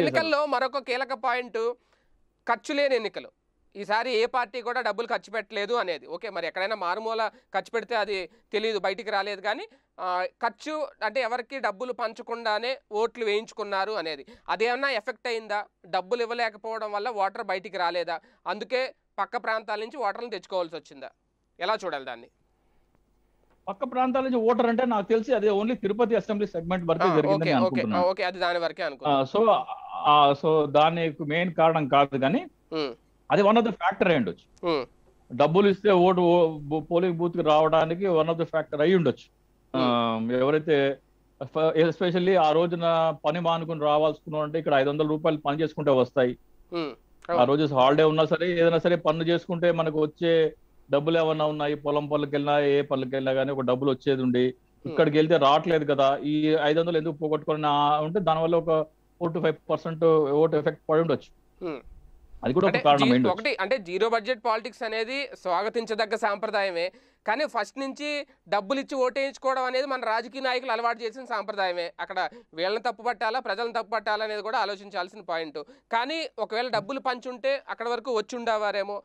ఎన్నికల్లో మరొక కీలక పాయింట్ ఖర్చు లేని ఎన్నికలు ఈసారి ఏ పార్టీ కూడా డబ్బులు ఖర్చు పెట్టలేదు అనేది ఓకే మరి ఎక్కడైనా మారుమూల ఖర్చు పెడితే అది తెలియదు బయటికి రాలేదు కానీ ఖర్చు అంటే ఎవరికి డబ్బులు పంచకుండానే ఓట్లు వేయించుకున్నారు అనేది అదేమన్నా ఎఫెక్ట్ అయిందా డబ్బులు ఇవ్వలేకపోవడం వల్ల ఓటర్ బయటికి రాలేదా అందుకే పక్క ప్రాంతాల నుంచి ఓటర్లను తెచ్చుకోవాల్సి వచ్చిందా ఎలా చూడాలి దాన్ని పక్క ప్రాంతాల నుంచి ఓటర్ అంటే నాకు తెలిసి అదే ఓన్లీ తిరుపతి అసెంబ్లీ సెగ్మెంట్ వరకే జరిగింది సో సో దాని మెయిన్ కారణం కాదు కానీ అది వన్ ఆఫ్ ద ఫ్యాక్టర్ అయి ఉండొచ్చు డబ్బులు ఇస్తే ఓటు పోలింగ్ బూత్ కి రావడానికి వన్ ఆఫ్ ద ఫ్యాక్టర్ అయి ఉండొచ్చు ఎవరైతే ఎస్పెషల్లీ ఆ రోజున పని మానుకుని రావాల్సుకున్న అంటే ఇక్కడ ఐదు వందల రూపాయలు పని చేసుకుంటే వస్తాయి ఆ రోజు హాలిడే ఉన్నా సరే ఏదైనా సరే పనులు చేసుకుంటే మనకు వచ్చే డబ్బులు ఏమన్నా ఉన్నాయి పొలం పనులకు వెళ్ళినా ఏ పనులకు వెళ్ళినా కానీ ఒక డబ్బులు వచ్చేది ఉండి ఇక్కడికి వెళ్తే రావట్లేదు కదా ఈ ఐదు వందలు ఎందుకు పోగొట్టుకుని ఉంటే దానివల్ల ఒక four to five percent vote effect పడి ఉండొచ్చు అది కూడా ఒకటి అంటే జీరో బడ్జెట్ పాలిటిక్స్ అనేది స్వాగతించదగ్గ సాంప్రదాయమే కానీ ఫస్ట్ నుంచి డబ్బులు ఇచ్చి ఓటేయించుకోవడం అనేది మన రాజకీయ నాయకులు అలవాటు చేసిన సాంప్రదాయమే అక్కడ వీళ్ళని తప్పు పట్టాలా ప్రజలను తప్పు పట్టాలా అనేది కూడా ఆలోచించాల్సిన పాయింట్ కానీ ఒకవేళ డబ్బులు పంచుంటే అక్కడ వరకు వచ్చి ఉండేవారేమో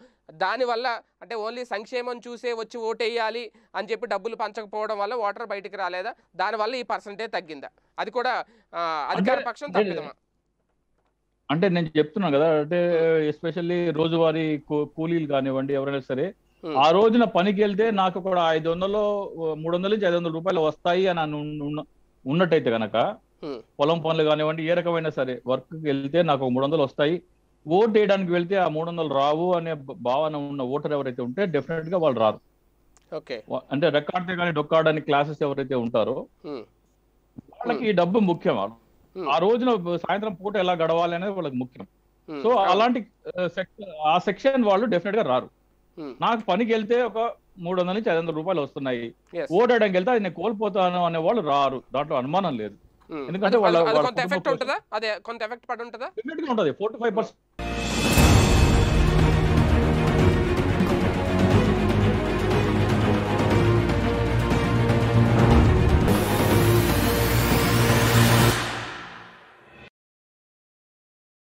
దానివల్ల అంటే ఓన్లీ సంక్షేమం చూసే వచ్చి ఓటేయాలి అని చెప్పి డబ్బులు పంచకపోవడం వల్ల ఓటర్ బయటికి రాలేదా దానివల్ల ఈ పర్సంటేజ్ తగ్గిందా అది కూడా అధికార పక్షం తగ్గిందా అంటే నేను చెప్తున్నా కదా అంటే ఎస్పెషల్లీ రోజువారీ కూలీలు కానివ్వండి ఎవరైనా సరే ఆ రోజున పనికి వెళ్తే నాకు కూడా ఐదు వందలు మూడు వందల నుంచి ఐదు వందల రూపాయలు వస్తాయి అని ఉన్నట్టయితే కనుక పొలం పనులు కానివ్వండి ఏ రకమైన సరే వర్క్కి వెళ్తే నాకు మూడు వందలు వస్తాయి ఓట్ వేయడానికి వెళ్తే ఆ మూడు వందలు రావు అనే భావన ఉన్న ఓటర్ ఎవరైతే ఉంటే డెఫినెట్ గా వాళ్ళు రారు అంటే రికార్డ్ కానీ డొక్కాడని క్లాసెస్ ఎవరైతే ఉంటారో వాళ్ళకి ఈ డబ్బు ముఖ్యం ఆ రోజున సాయంత్రం పూట ఎలా గడవాలి అనేది వాళ్ళకి ముఖ్యం సో అలాంటి ఆ సెక్షన్ వాళ్ళు డెఫినెట్ గా రారు నాకు పనికి వెళ్తే ఒక మూడు వందల నుంచి ఐదు వందల రూపాయలు వస్తున్నాయి ఓడడానికి వెళ్తే అది నేను కోల్పోతాను అనే వాళ్ళు రారు దాంట్లో అనుమానం లేదు ఎందుకంటే వాళ్ళు ఎఫెక్ట్ ఉంటుందా అదే కొంత ఎఫెక్ట్ పడి ఉంటుందా ఉంటది ఫోర్టీ ఫైవ్ పర్సెంట్